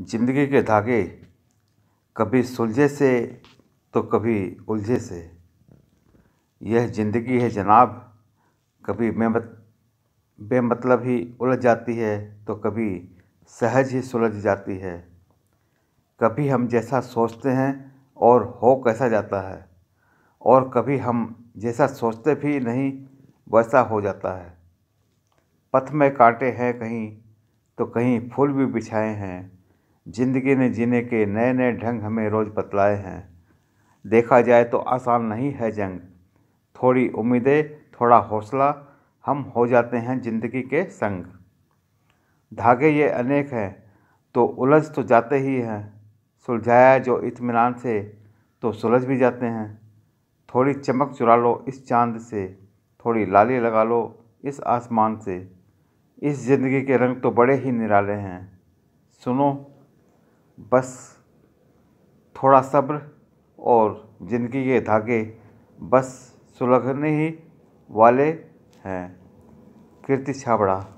ज़िंदगी के धागे कभी सुलझे से तो कभी उलझे से यह ज़िंदगी है जनाब कभी बेमत बेमतलब ही उलझ जाती है तो कभी सहज ही सुलझ जाती है कभी हम जैसा सोचते हैं और हो कैसा जाता है और कभी हम जैसा सोचते भी नहीं वैसा हो जाता है पथ में कांटे हैं कहीं तो कहीं फूल भी बिछाए हैं जिंदगी ने जीने के नए नए ढंग हमें रोज़ बतलाए हैं देखा जाए तो आसान नहीं है जंग थोड़ी उम्मीदें थोड़ा हौसला हम हो जाते हैं जिंदगी के संग धागे ये अनेक हैं तो उलझ तो जाते ही हैं सुलझाया जो इत्मीनान से तो सुलझ भी जाते हैं थोड़ी चमक चुरा लो इस चांद से थोड़ी लाली लगा लो इस आसमान से इस ज़िंदगी के रंग तो बड़े ही निराले हैं सुनो बस थोड़ा सब्र और ज़िंदगी के धागे बस सुलगने ही वाले हैं कीर्ति छाबड़ा